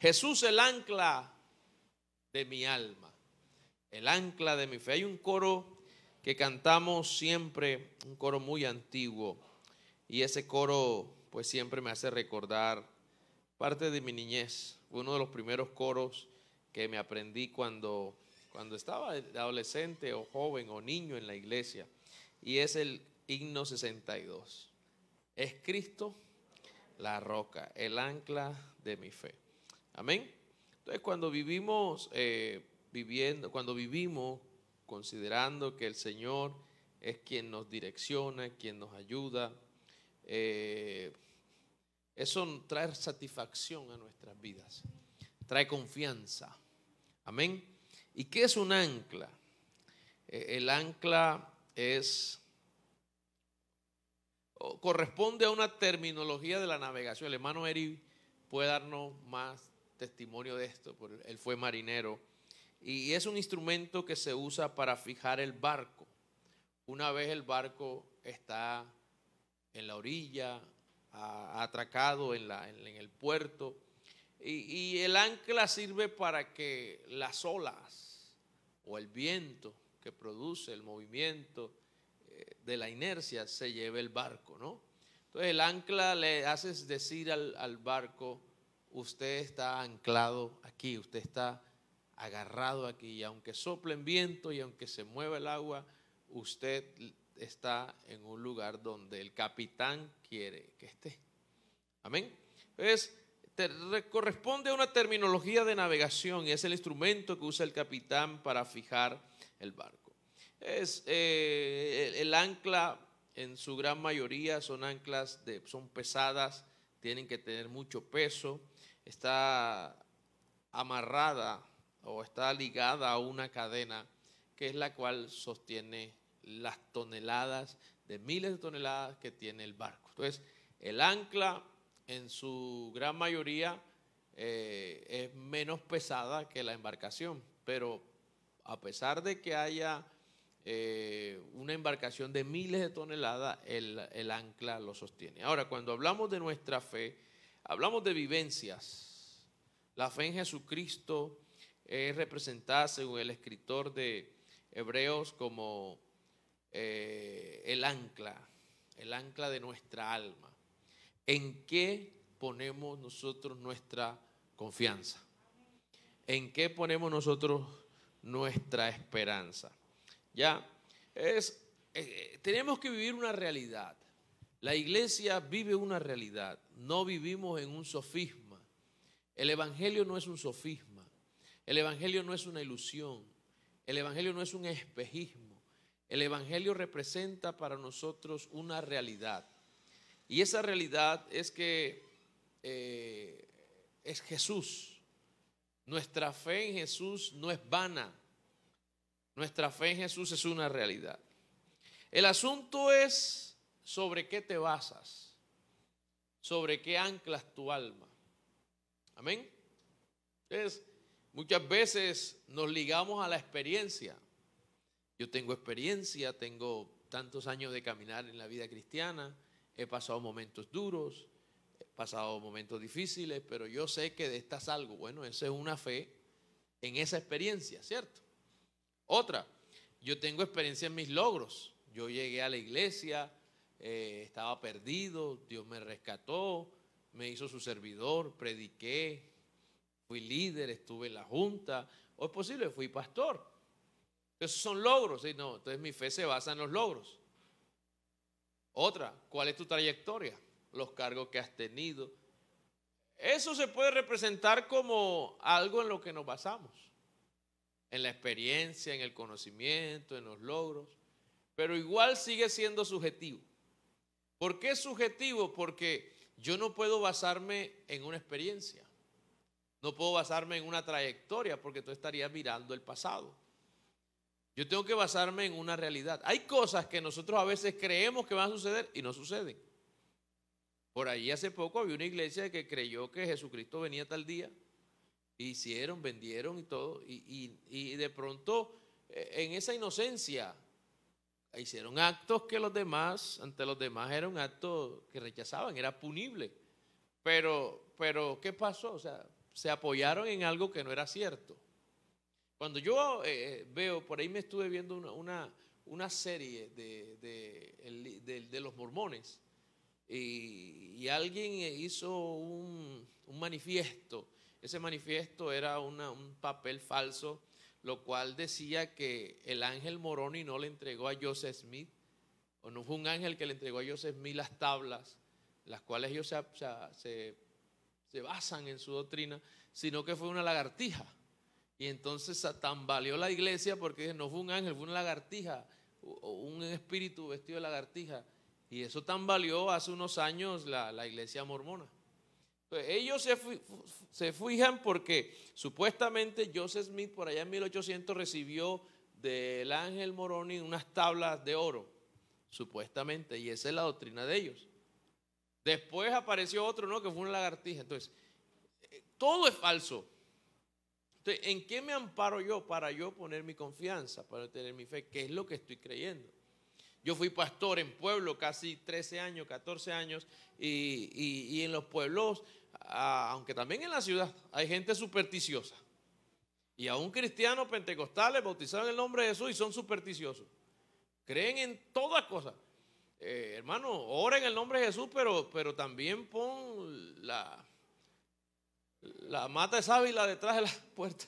Jesús el ancla de mi alma, el ancla de mi fe. Hay un coro que cantamos siempre, un coro muy antiguo, y ese coro pues siempre me hace recordar parte de mi niñez. uno de los primeros coros que me aprendí cuando, cuando estaba adolescente o joven o niño en la iglesia, y es el himno 62. Es Cristo la roca, el ancla de mi fe. Amén. Entonces, cuando vivimos eh, viviendo, cuando vivimos considerando que el Señor es quien nos direcciona, quien nos ayuda, eh, eso trae satisfacción a nuestras vidas, trae confianza. Amén. ¿Y qué es un ancla? Eh, el ancla es corresponde a una terminología de la navegación. El hermano Eri puede darnos más testimonio de esto, él fue marinero. Y es un instrumento que se usa para fijar el barco. Una vez el barco está en la orilla, atracado en, el puerto, y, el ancla sirve para que las olas o el viento que produce el movimiento eh, de la inercia se lleve el barco, ¿no? Entonces el ancla le haces decir al barco, usted está anclado aquí, usted está agarrado aquí. Y aunque soplen viento y aunque se mueva el agua, usted está en un lugar donde el capitán quiere que esté. Amén. Es corresponde a una terminología de navegación y es el instrumento que usa el capitán para fijar el barco. Es eh, el, el, ancla, en su gran mayoría, son anclas de, son pesadas, tienen que tener mucho peso, está amarrada o está ligada a una cadena que es la cual sostiene las toneladas, de miles de toneladas que tiene el barco. Entonces, el ancla en su gran mayoría eh, es menos pesada que la embarcación, pero a pesar de que haya eh, una embarcación de miles de toneladas, el, ancla lo sostiene. Ahora, cuando hablamos de nuestra fe, hablamos de vivencias. La fe en Jesucristo es representada, según el escritor de Hebreos, como eh, el ancla, el ancla de nuestra alma. ¿En qué ponemos nosotros nuestra confianza? ¿En qué ponemos nosotros nuestra esperanza? ¿Ya? Eh, tenemos que vivir una realidad. La iglesia vive una realidad. No vivimos en un sofisma. El Evangelio no es un sofisma. El Evangelio no es una ilusión. El Evangelio no es un espejismo. El Evangelio representa para nosotros una realidad. Y esa realidad es que eh, es Jesús. Nuestra fe en Jesús no es vana. Nuestra fe en Jesús es una realidad. El asunto es sobre qué te basas, sobre qué anclas tu alma. Amén. Entonces, muchas veces nos ligamos a la experiencia. Yo tengo experiencia, tengo tantos años de caminar en la vida cristiana, he pasado momentos duros, he pasado momentos difíciles, pero yo sé que de estas algo. Bueno, esa es una fe en esa experiencia, ¿cierto? Otra, yo tengo experiencia en mis logros. Yo llegué a la iglesia, eh, estaba perdido, Dios me rescató, me hizo su servidor, prediqué, fui líder, estuve en la junta, o es posible, fui pastor. Esos son logros, ¿sí? no, entonces mi fe se basa en los logros. Otra, ¿cuál es tu trayectoria? Los cargos que has tenido. Eso se puede representar como algo en lo que nos basamos en la experiencia, en el conocimiento, en los logros, pero igual sigue siendo subjetivo. ¿Por qué subjetivo? Porque yo no puedo basarme en una experiencia, no puedo basarme en una trayectoria, porque tú estarías mirando el pasado. Yo tengo que basarme en una realidad. Hay cosas que nosotros a veces creemos que van a suceder y no suceden. Por ahí hace poco había una iglesia que creyó que Jesucristo venía tal día Hicieron, vendieron y todo. Y, y, de pronto, eh, en esa inocencia, hicieron actos que los demás, ante los demás, era un acto que rechazaban, era punible. Pero, pero, ¿qué pasó? O sea, se apoyaron en algo que no era cierto. Cuando yo eh, eh, veo, por ahí me estuve viendo una, una, una serie de, de, de, los mormones y, y alguien hizo un, un manifiesto ese manifiesto era un papel falso, lo cual decía que el ángel Moroni no le entregó a Joseph Smith, o no fue un ángel que le entregó a Joseph Smith las tablas, las cuales ellos se, basan en su doctrina, sino que fue una lagartija. Y entonces tambaleó la iglesia porque no fue un ángel, fue una lagartija, un espíritu vestido de lagartija. Y eso tambaleó hace unos años la iglesia mormona ellos se, fijan porque supuestamente Joseph Smith por allá en 1800 recibió del ángel Moroni unas tablas de oro, supuestamente, y esa es la doctrina de ellos. Después apareció otro, ¿no? Que fue un lagartija. Entonces, eh, todo es falso. Entonces, ¿en qué me amparo yo para yo poner mi confianza, para tener mi fe? ¿Qué es lo que estoy creyendo? Yo fui pastor en pueblo casi 13 años, 14 años, y en los pueblos aunque también en la ciudad hay gente supersticiosa. Y aún cristianos pentecostales bautizados en el nombre de Jesús y son supersticiosos. Creen en todas cosas. Eh, hermano, ora en el nombre de Jesús, pero, pero también pon la, la mata de sábila detrás de la puerta.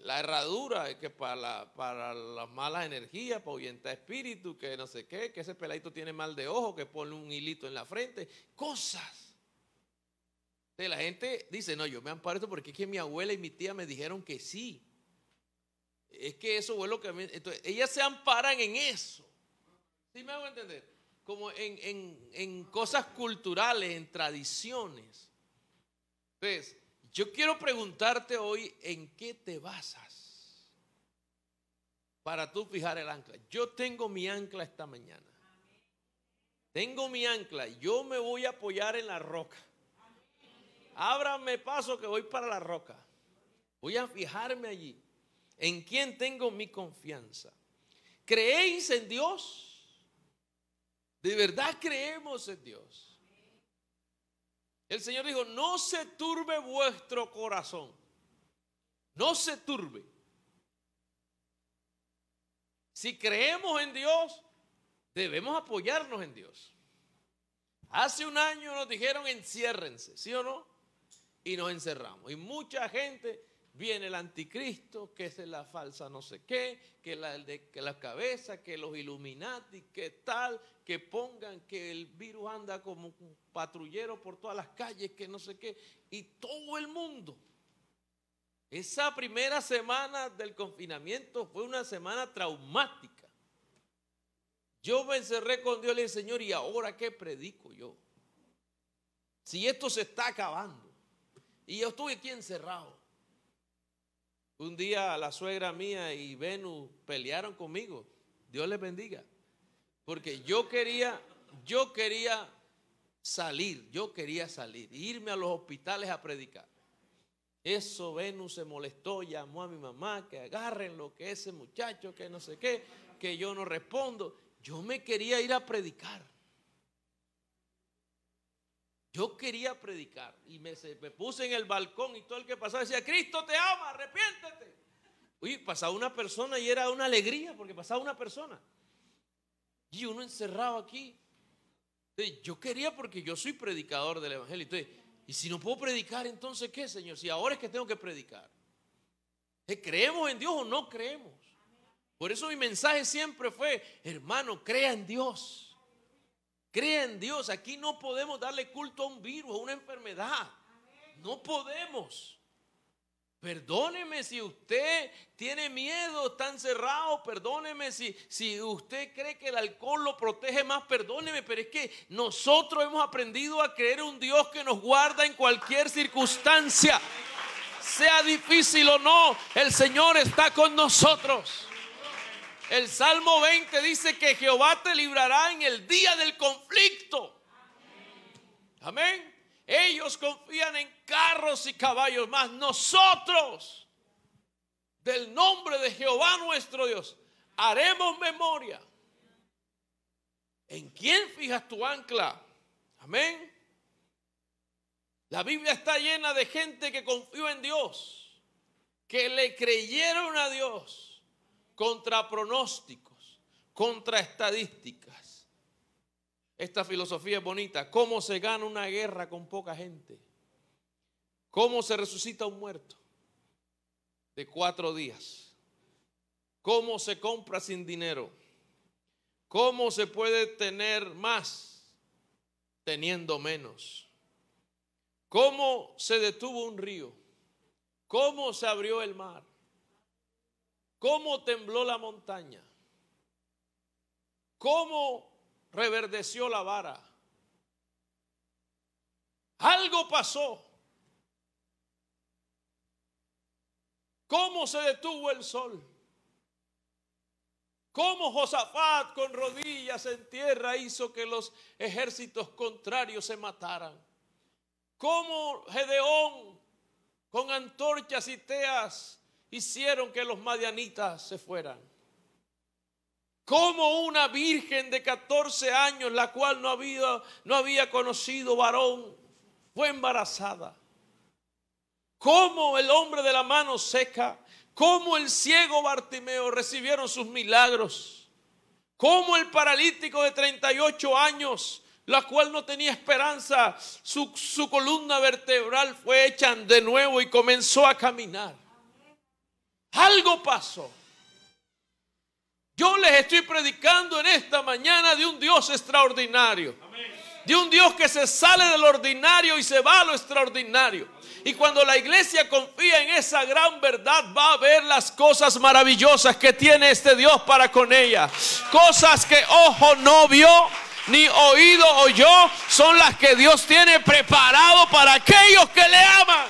La herradura, que para, para las malas energías, para ahuyentar espíritu, que no sé qué, que ese peladito tiene mal de ojo, que pone un hilito en la frente. Cosas la gente dice, no, yo me amparo esto porque es que mi abuela y mi tía me dijeron que sí. Es que eso fue lo que a mí... Entonces, ellas se amparan en eso. ¿Sí me hago entender? Como en, en cosas culturales, en tradiciones. Entonces, yo quiero preguntarte hoy en qué te basas para tú fijar el ancla. Yo tengo mi ancla esta mañana. Tengo mi ancla. Yo me voy a apoyar en la roca ábrame paso que voy para la roca. Voy a fijarme allí. ¿En quién tengo mi confianza? ¿Creéis en Dios? ¿De verdad creemos en Dios? El Señor dijo, no se turbe vuestro corazón. No se turbe. Si creemos en Dios, debemos apoyarnos en Dios. Hace un año nos dijeron enciérrense, ¿sí o no? y nos encerramos. Y mucha gente viene el anticristo, que es la falsa no sé qué, que la, de, cabeza, que los iluminati que tal, que pongan que el virus anda como patrullero por todas las calles, que no sé qué, y todo el mundo. Esa primera semana del confinamiento fue una semana traumática. Yo me encerré con Dios y le dije, Señor, ¿y ahora qué predico yo? Si esto se está acabando. Y yo estuve aquí encerrado. Un día la suegra mía y Venus pelearon conmigo. Dios les bendiga. Porque yo quería, yo quería salir, yo quería salir, irme a los hospitales a predicar. Eso Venus se molestó, llamó a mi mamá que agarren lo que ese muchacho, que no sé qué, que yo no respondo. Yo me quería ir a predicar. Yo quería predicar y me, puse en el balcón y todo el que pasaba decía, Cristo te ama, arrepiéntete. Uy, pasaba una persona y era una alegría porque pasaba una persona. Y uno encerrado aquí. yo quería porque yo soy predicador del Evangelio. y si no puedo predicar, entonces ¿qué, Señor? Si ahora es que tengo que predicar. ¿Creemos en Dios o no creemos? Por eso mi mensaje siempre fue, hermano, crea en Dios. Cree en Dios. Aquí no podemos darle culto a un virus, a una enfermedad. No podemos. Perdóneme si usted tiene miedo, está encerrado, perdóneme si, si usted cree que el alcohol lo protege más, perdóneme, pero es que nosotros hemos aprendido a creer un Dios que nos guarda en cualquier circunstancia, sea difícil o no, el Señor está con nosotros. El Salmo 20 dice que Jehová te librará en el día del conflicto. Amén. Ellos confían en carros y caballos, más nosotros, del nombre de Jehová nuestro Dios, haremos memoria. ¿En quién fijas tu ancla? Amén. La Biblia está llena de gente que confió en Dios, que le creyeron a Dios contra pronósticos, contra estadísticas. Esta filosofía es bonita. ¿Cómo se gana una guerra con poca gente? ¿Cómo se resucita un muerto de cuatro días? ¿Cómo se compra sin dinero? ¿Cómo se puede tener más teniendo menos? ¿Cómo se detuvo un río? ¿Cómo se abrió el mar? cómo tembló la montaña, cómo reverdeció la vara. Algo pasó. ¿Cómo se detuvo el sol? ¿Cómo Josafat con rodillas en tierra hizo que los ejércitos contrarios se mataran? ¿Cómo Gedeón con antorchas y teas hicieron que los madianitas se fueran. Como una virgen de 14 años, la cual no había, conocido varón, fue embarazada. Como el hombre de la mano seca, como el ciego Bartimeo recibieron sus milagros, como el paralítico de 38 años, la cual no tenía esperanza, su, su columna vertebral fue hecha de nuevo y comenzó a caminar. Algo pasó. Yo les estoy predicando en esta mañana de un Dios extraordinario. De un Dios que se sale del ordinario y se va a lo extraordinario. Y cuando la iglesia confía en esa gran verdad, va a ver las cosas maravillosas que tiene este Dios para con ella. Cosas que ojo no vio, ni oído oyó, son las que Dios tiene preparado para aquellos que le aman.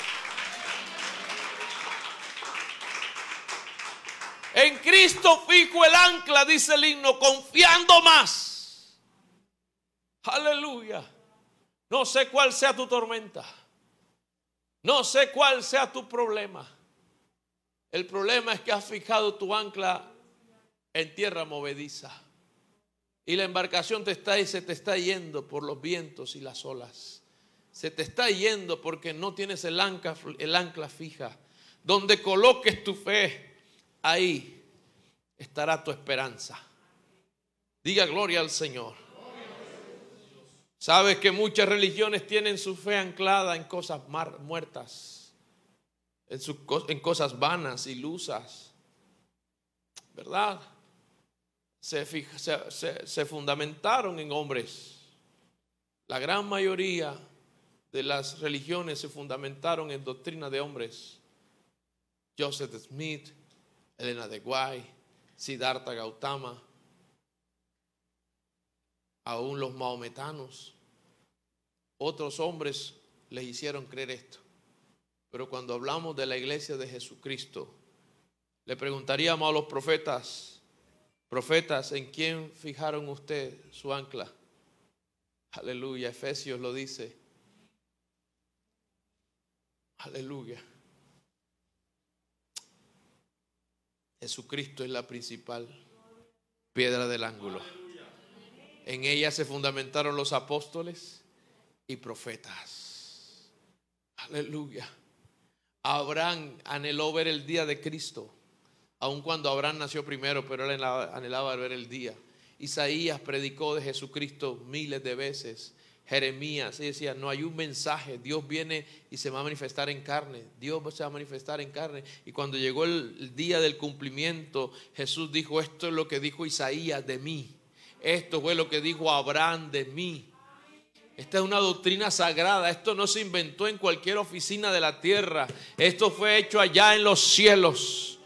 En Cristo fijo el ancla, dice el himno, confiando más. Aleluya. No sé cuál sea tu tormenta. No sé cuál sea tu problema. El problema es que has fijado tu ancla en tierra movediza. Y la embarcación te está y se te está yendo por los vientos y las olas. Se te está yendo porque no tienes el el ancla fija. Donde coloques tu fe, ahí estará tu esperanza. Diga gloria al Señor. Sabes que muchas religiones tienen su fe anclada en cosas muertas, en, cosas vanas, y ilusas, ¿verdad? se fundamentaron en hombres. La gran mayoría de las religiones se fundamentaron en doctrina de hombres. Joseph Smith, Elena de Guay, Siddhartha Gautama, aún los maometanos, otros hombres les hicieron creer esto. Pero cuando hablamos de la iglesia de Jesucristo, le preguntaríamos a los profetas, profetas, ¿en quién fijaron usted su ancla? Aleluya, Efesios lo dice. Aleluya. Jesucristo es la principal piedra del ángulo. En ella se fundamentaron los apóstoles y profetas. Aleluya. Abraham anheló ver el día de Cristo, aun cuando Abraham nació primero, pero él anhelaba ver el día. Isaías predicó de Jesucristo miles de veces. Jeremías. se decía, no hay un mensaje, Dios viene y se va a manifestar en carne, Dios se va a manifestar en carne. Y cuando llegó el día del cumplimiento, Jesús dijo, esto es lo que dijo Isaías de mí, esto fue lo que dijo Abraham de mí. Esta es una doctrina sagrada. Esto no se inventó en cualquier oficina de la tierra. Esto fue hecho allá en los cielos.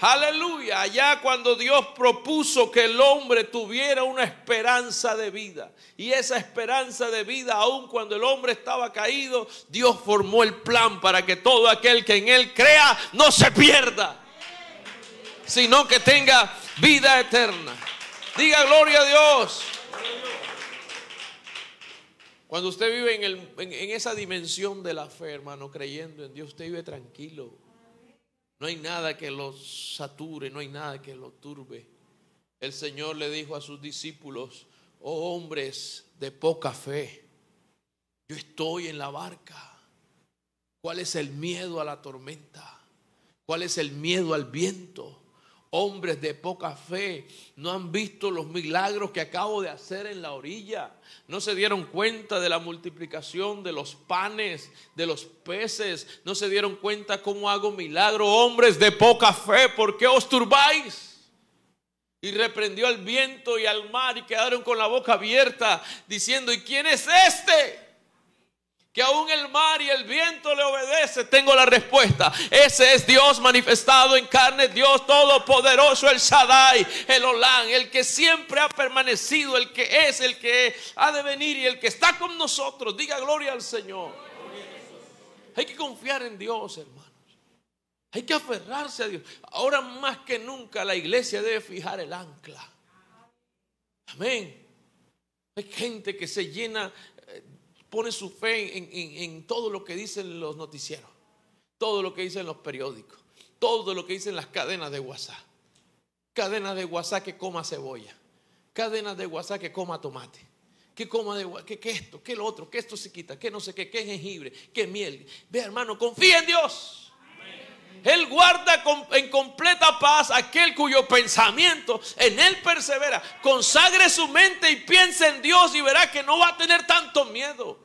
Aleluya, allá cuando Dios propuso que el hombre tuviera una esperanza de vida. Y esa esperanza de vida, aun cuando el hombre estaba caído, Dios formó el plan para que todo aquel que en él crea no se pierda, sino que tenga vida eterna. Diga gloria a Dios. Cuando usted vive en, en esa dimensión de la fe, hermano, creyendo en Dios, usted vive tranquilo. No hay nada que lo sature, no hay nada que lo turbe. El Señor le dijo a sus discípulos, oh hombres de poca fe, yo estoy en la barca. ¿Cuál es el miedo a la tormenta? ¿Cuál es el miedo al viento? hombres de poca fe, no han visto los milagros que acabo de hacer en la orilla, no se dieron cuenta de la multiplicación de los panes, de los peces, no se dieron cuenta cómo hago milagro, hombres de poca fe, ¿por qué os turbáis? Y reprendió al viento y al mar y quedaron con la boca abierta diciendo, ¿y quién es este? que aún el mar y el viento le obedece, tengo la respuesta. Ese es Dios manifestado en carne, Dios todopoderoso, el Shaddai, el Olán, el que siempre ha permanecido, el que es, el que ha de venir y el que está con nosotros. Diga gloria al Señor. Hay que confiar en Dios, hermanos. Hay que aferrarse a Dios. Ahora más que nunca la iglesia debe fijar el ancla. Amén. Hay gente que se llena pone su fe en, todo lo que dicen los noticieros, todo lo que dicen los periódicos, todo lo que dicen las cadenas de WhatsApp. Cadenas de WhatsApp que coma cebolla, cadenas de WhatsApp que coma tomate, que coma de que esto, que lo otro, que esto se quita, que no sé qué, que jengibre, que miel. Ve hermano, confía en Dios. Él guarda en completa paz aquel cuyo pensamiento en Él persevera. Consagre su mente y piense en Dios y verá que no va a tener tanto miedo.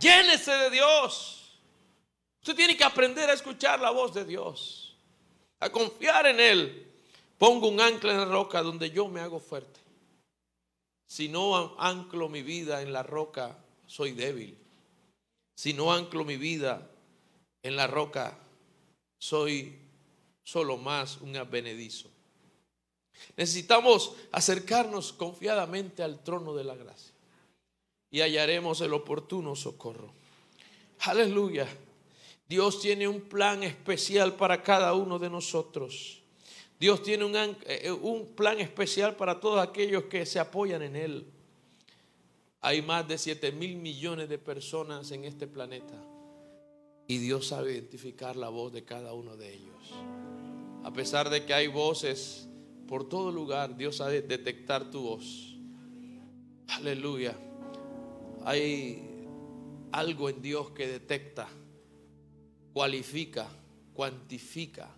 Llénese de Dios. Usted tiene que aprender a escuchar la voz de Dios, a confiar en Él. Pongo un ancla en la roca donde yo me hago fuerte. Si no anclo mi vida en la roca, soy débil. Si no anclo mi vida en la roca, soy solo más un advenedizo. Necesitamos acercarnos confiadamente al trono de la gracia y hallaremos el oportuno socorro. Aleluya. Dios tiene un plan especial para cada uno de nosotros. Dios tiene un, eh, eh, un, plan especial para todos aquellos que se apoyan en Él. Hay más de 7 mil millones de personas en este planeta. Y Dios sabe identificar la voz de cada uno de ellos. A pesar de que hay voces por todo lugar, Dios sabe detectar tu voz. Aleluya. Hay algo en Dios que detecta, cualifica, cuantifica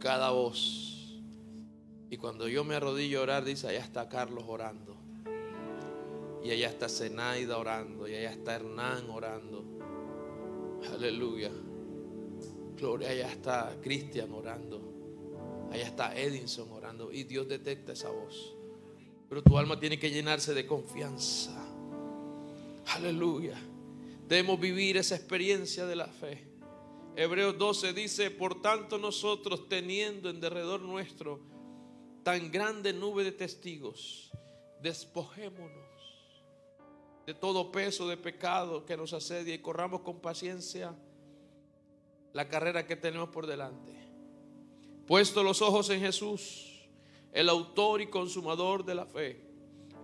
cada voz. Y cuando yo me arrodillo a orar, dice, allá está Carlos orando. Y allá está Zenaida orando. Y allá está Hernán orando. Aleluya. Gloria, allá está Cristian orando. Allá está Edison orando. Y Dios detecta esa voz. Pero tu alma tiene que llenarse de confianza. Aleluya. Debemos vivir esa experiencia de la fe. Hebreos 12 dice, por tanto nosotros teniendo en derredor nuestro tan grande nube de testigos, despojémonos de todo peso de pecado que nos asedia y corramos con paciencia la carrera que tenemos por delante. Puesto los ojos en Jesús, el autor y consumador de la fe,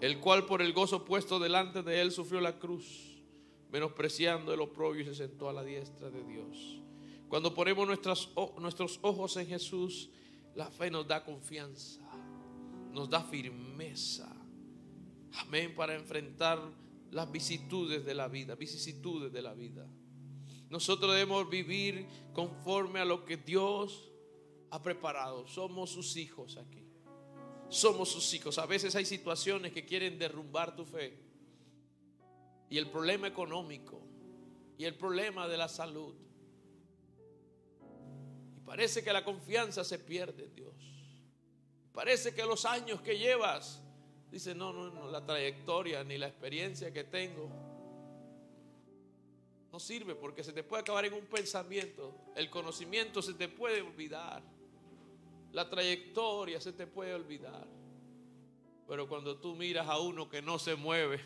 el cual por el gozo puesto delante de él sufrió la cruz, menospreciando el oprobio y se sentó a la diestra de Dios. Cuando ponemos nuestros ojos en Jesús, la fe nos da confianza, nos da firmeza. Amén, para enfrentar las vicisitudes de la vida, vicisitudes de la vida. Nosotros debemos vivir conforme a lo que Dios ha preparado. Somos sus hijos aquí. Somos sus hijos. A veces hay situaciones que quieren derrumbar tu fe. Y el problema económico. Y el problema de la salud. Y parece que la confianza se pierde en Dios. Parece que los años que llevas Dice, no, no, no, la trayectoria ni la experiencia que tengo no sirve porque se te puede acabar en un pensamiento. El conocimiento se te puede olvidar. La trayectoria se te puede olvidar. Pero cuando tú miras a uno que no se mueve,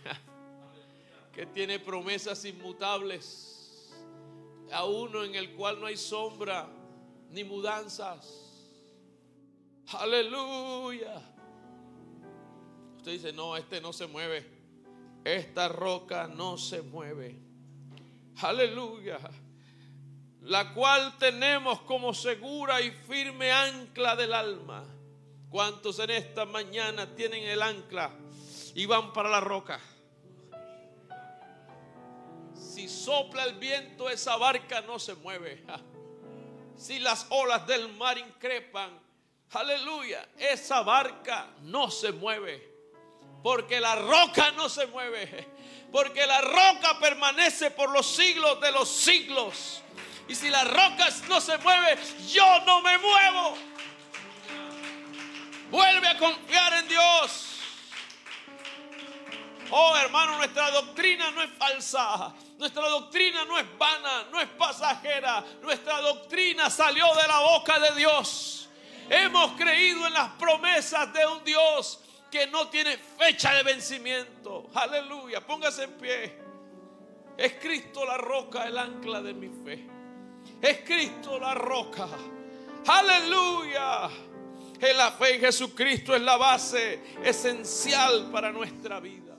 que tiene promesas inmutables, a uno en el cual no hay sombra ni mudanzas. Aleluya dice, no, este no se mueve. Esta roca no se mueve. Aleluya. La cual tenemos como segura y firme ancla del alma. ¿Cuántos en esta mañana tienen el ancla y van para la roca? Si sopla el viento, esa barca no se mueve. Si las olas del mar increpan, aleluya, esa barca no se mueve. Porque la roca no se mueve. Porque la roca permanece por los siglos de los siglos. Y si la roca no se mueve, yo no me muevo. Vuelve a confiar en Dios. Oh hermano, nuestra doctrina no es falsa. Nuestra doctrina no es vana, no es pasajera. Nuestra doctrina salió de la boca de Dios. Hemos creído en las promesas de un Dios que no tiene fecha de vencimiento. Aleluya, póngase en pie. Es Cristo la roca, el ancla de mi fe. Es Cristo la roca. Aleluya. Que la fe en Jesucristo es la base esencial para nuestra vida.